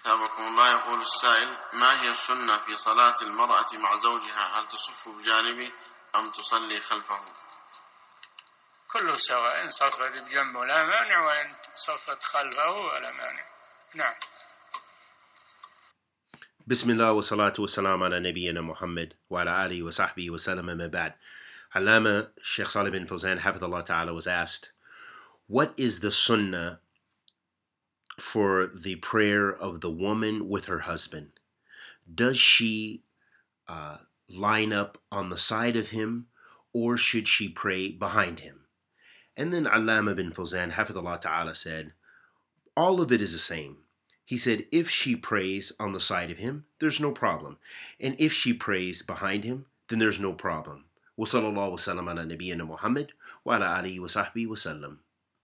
أثابكم الله يقول السائل ما هي السنة في صلاة المرأة مع زوجها هل تصف بجانبه أم تصلي خلفه كله سواء إن صفت بجنبه لا مانع وإن صفت خلفه ولا مانع نعم بسم الله والصلاة والسلام على نبينا محمد وعلى آله وصحبه وسلم ما بعد علامة الشيخ صالح بن فوزان حفظ الله تعالى was asked, What is the sunnah for the prayer of the woman with her husband. Does she uh, line up on the side of him or should she pray behind him? And then Allama bin Fozan, Hafidullah Ta'ala, said, All of it is the same. He said, If she prays on the side of him, there's no problem. And if she prays behind him, then there's no problem. وصلى الله وسلم على نبينا محمد وعلى آله وصحبه وسلم